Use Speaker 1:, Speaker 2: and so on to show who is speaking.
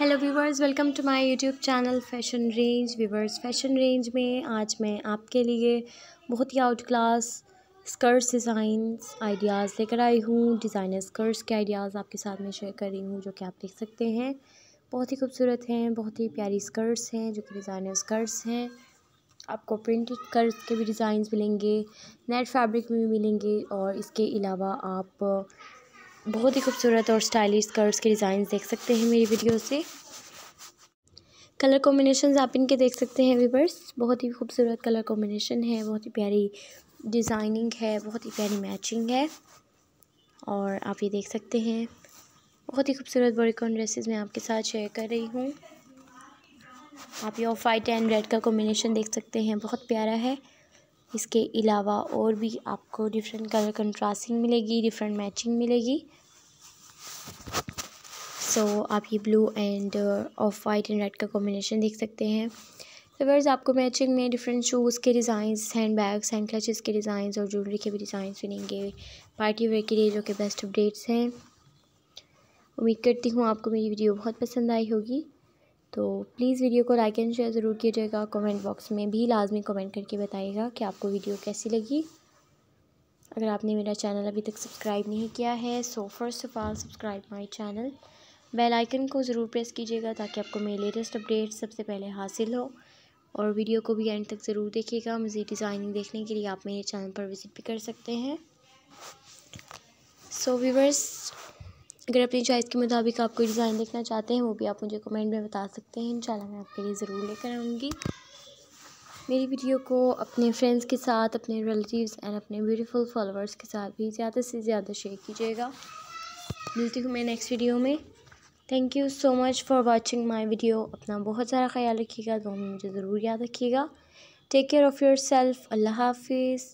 Speaker 1: hello viewers welcome to my YouTube channel fashion range viewers fashion range में आज मैं आपके लिए बहुत ही outclass skirts designs ideas लेकर आई हूँ डिज़ाइनर स्कर्ट्स के आइडियाज़ आपके साथ में शेयर कर रही हूँ जो कि आप देख सकते हैं बहुत ही खूबसूरत हैं बहुत ही प्यारी स्कर्ट्स हैं जो कि डिज़ाइनर स्कर्ट्स हैं आपको प्रिंटेड स्कर्ट्स के भी डिज़ाइंस मिलेंगे नेट फैब्रिक में भी मिलेंगे और इसके अलावा आप बहुत ही खूबसूरत और स्टाइलिश स्कर्ट्स के डिज़ाइन देख सकते हैं मेरी वीडियो से कलर कॉम्बिनेशन आप इनके देख सकते हैं वीवर्स बहुत ही खूबसूरत कलर कॉम्बिनेशन है बहुत ही प्यारी डिज़ाइनिंग है बहुत ही प्यारी मैचिंग है और आप ये देख सकते हैं बहुत ही खूबसूरत बॉडीकॉन ड्रेसेस मैं आपके साथ शेयर कर रही हूँ आप ये ऑफ वाइट एंड रेड का कॉम्बिनेशन देख सकते हैं बहुत प्यारा है इसके अलावा और भी आपको डिफरेंट कलर कंट्रास्टिंग मिलेगी डिफरेंट मैचिंग मिलेगी सो so, आप ये blue and off white and red का कॉम्बिनेशन देख सकते हैं तो आपको मैचिंग में डिफरेंट शूज़ के designs handbags hand clutches के डिज़ाइंस और ज्वेलरी के भी डिज़ाइंस मिलेंगे पार्टी वेयर के लिए जो कि बेस्ट अपडेट्स हैं उम्मीद करती हूँ आपको मेरी वीडियो बहुत पसंद आई होगी तो प्लीज़ वीडियो को लाइक एंड शेयर ज़रूर कीजिएगा कमेंट बॉक्स में भी लाजमी कमेंट करके बताइएगा कि आपको वीडियो कैसी लगी अगर आपने मेरा चैनल अभी तक सब्सक्राइब नहीं किया है so first of all subscribe my channel bell icon को ज़रूर प्रेस कीजिएगा ताकि आपको मेरे लेटेस्ट अपडेट सबसे पहले हासिल हो और वीडियो को भी एंड तक ज़रूर देखिएगा मज़ीद डिज़ाइनिंग देखने के लिए आप मेरे चैनल पर विज़िट भी कर सकते हैं सो so, वीवर्स अगर अपनी चॉइस के मुताबिक आप कोई डिज़ाइन देखना चाहते हैं वो भी आप मुझे कमेंट में बता सकते हैं इंशाल्लाह मैं आपके लिए ज़रूर लेकर आऊँगी मेरी वीडियो को अपने फ्रेंड्स के साथ अपने रिलेटिव्स एंड अपने ब्यूटीफुल फॉलोअर्स के साथ भी ज़्यादा से ज़्यादा शेयर कीजिएगा मिलती हूँ मैं नेक्स्ट वीडियो में thank you so much for watching my video अपना बहुत सारा ख्याल रखिएगा दोनों मुझे ज़रूर याद रखिएगा take care of yourself अल्लाह हाफिज़